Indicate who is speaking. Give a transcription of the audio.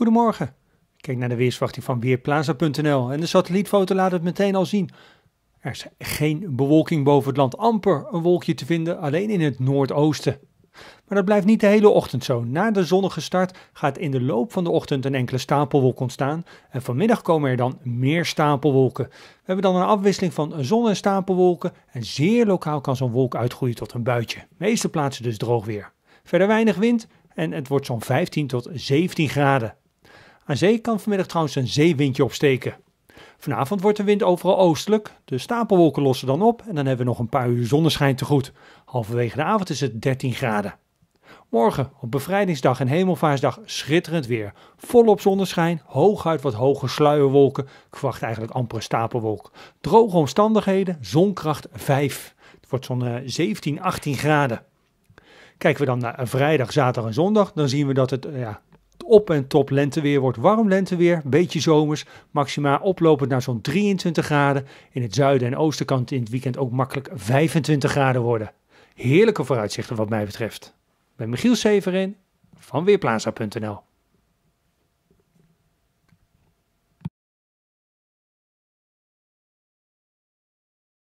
Speaker 1: Goedemorgen. Kijk naar de weersverwachting van Weerplaza.nl en de satellietfoto laat het meteen al zien. Er is geen bewolking boven het land, amper een wolkje te vinden, alleen in het noordoosten. Maar dat blijft niet de hele ochtend zo. Na de zonnige start gaat in de loop van de ochtend een enkele stapelwolk ontstaan. En vanmiddag komen er dan meer stapelwolken. We hebben dan een afwisseling van zon- en stapelwolken. En zeer lokaal kan zo'n wolk uitgroeien tot een buitje. meeste plaatsen dus droog weer. Verder weinig wind en het wordt zo'n 15 tot 17 graden. Aan zee kan vanmiddag trouwens een zeewindje opsteken. Vanavond wordt de wind overal oostelijk, de stapelwolken lossen dan op en dan hebben we nog een paar uur zonneschijn te goed. Halverwege de avond is het 13 graden. Morgen, op bevrijdingsdag en hemelvaarsdag schitterend weer. Volop zonneschijn, hooguit wat hoge sluierwolken. Ik verwacht eigenlijk amper een stapelwolk. Droge omstandigheden, zonkracht 5. Het wordt zo'n 17, eh, 18 graden. Kijken we dan naar eh, vrijdag, zaterdag en zondag, dan zien we dat het eh, ja, op en top lenteweer wordt warm lenteweer, beetje zomers, maxima oplopend naar zo'n 23 graden. In het zuiden en oosten kan in het weekend ook makkelijk 25 graden worden. Heerlijke vooruitzichten wat mij betreft. Ik ben Michiel Severin van Weerplaza.nl